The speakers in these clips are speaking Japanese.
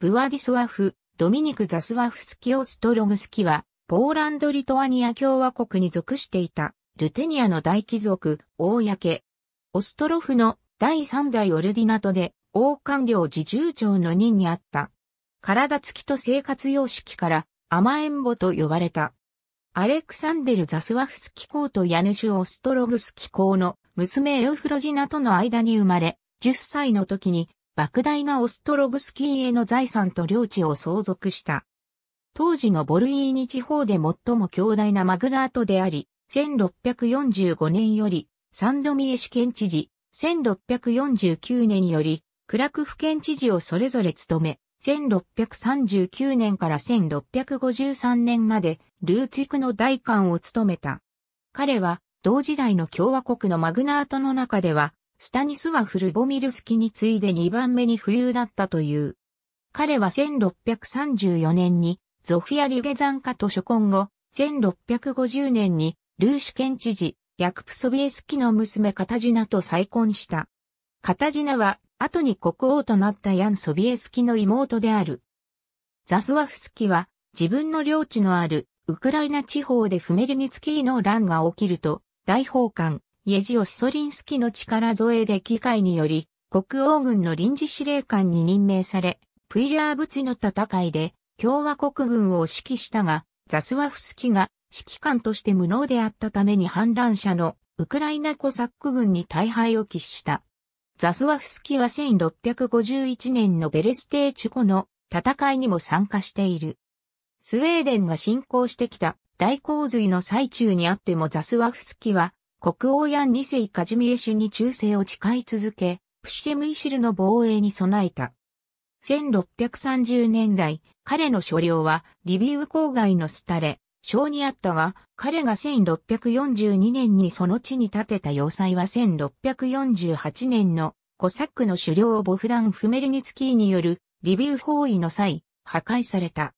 ブワディスワフ、ドミニク・ザスワフスキオストログスキは、ポーランド・リトアニア共和国に属していた、ルテニアの大貴族、公。オストロフの第三代オルディナトで、王官僚自重長の任にあった。体つきと生活様式から甘えんぼと呼ばれた。アレクサンデル・ザスワフスキ公とヤヌシュ・オストログスキ公の娘エウフロジナとの間に生まれ、10歳の時に莫大なオストログスキーへの財産と領地を相続した。当時のボルイーニ地方で最も強大なマグナートであり、1645年よりサンドミエシ県知事、1649年よりクラクフ県知事をそれぞれ務め、1639年から1653年までルーツィクの大官を務めた。彼は同時代の共和国のマグナートの中ではスタニスワフ・ルボミルスキに次いで2番目に富裕だったという。彼は1634年にゾフィア・リュゲザンカと初婚後、1650年にルーシ県知事、ヤクプソビエスキの娘カタジナと再婚した。カタジナは後に国王となったヤン・ソビエスキの妹である。ザスワフスキは自分の領地のあるウクライナ地方でフメルニツキーの乱が起きると大法官イエジオス・ソリンスキの力添えで機械により、国王軍の臨時司令官に任命され、プイラーブツの戦いで共和国軍を指揮したが、ザスワフスキが指揮官として無能であったために反乱者のウクライナコサック軍に大敗を喫した。ザスワフスキは1651年のベレステーチュコの戦いにも参加している。スウェーデンが侵攻してきた大洪水の最中にあってもザスワフスキは国王や二世カジミエシュに忠誠を誓い続け、プシェムイシルの防衛に備えた。1630年代、彼の所領はリビウ郊外のスタレ、省にあったが、彼が1642年にその地に建てた要塞は1648年のコサックの首領ボフダン・フメルニツキーによるリビウ包囲の際、破壊された。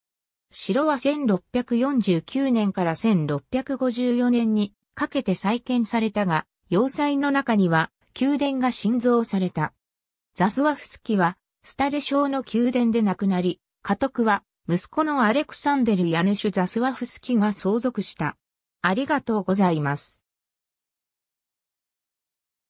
城は1649年から1654年にかけて再建されたが、要塞の中には宮殿が新造された。ザスワフスキはスタレ省の宮殿で亡くなり、家督は息子のアレクサンデル・ヤヌシュ・ザスワフスキが相続した。ありがとうございます。